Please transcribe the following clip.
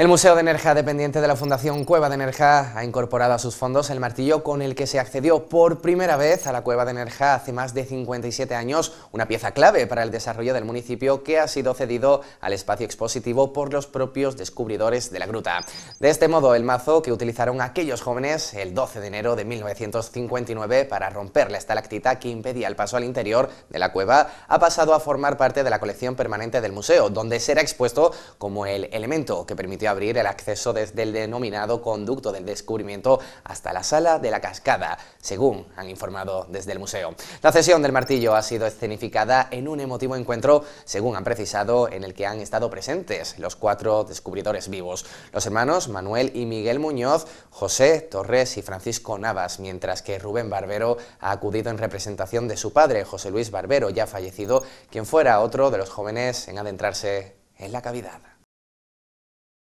El Museo de Nerja, dependiente de la Fundación Cueva de Nerja, ha incorporado a sus fondos el martillo con el que se accedió por primera vez a la Cueva de Nerja hace más de 57 años, una pieza clave para el desarrollo del municipio que ha sido cedido al espacio expositivo por los propios descubridores de la gruta. De este modo, el mazo que utilizaron aquellos jóvenes el 12 de enero de 1959 para romper la estalactita que impedía el paso al interior de la cueva ha pasado a formar parte de la colección permanente del museo, donde será expuesto como el elemento que permitió abrir el acceso desde el denominado conducto del descubrimiento hasta la sala de la cascada, según han informado desde el museo. La cesión del martillo ha sido escenificada en un emotivo encuentro, según han precisado, en el que han estado presentes los cuatro descubridores vivos, los hermanos Manuel y Miguel Muñoz, José Torres y Francisco Navas, mientras que Rubén Barbero ha acudido en representación de su padre, José Luis Barbero, ya fallecido, quien fuera otro de los jóvenes en adentrarse en la cavidad.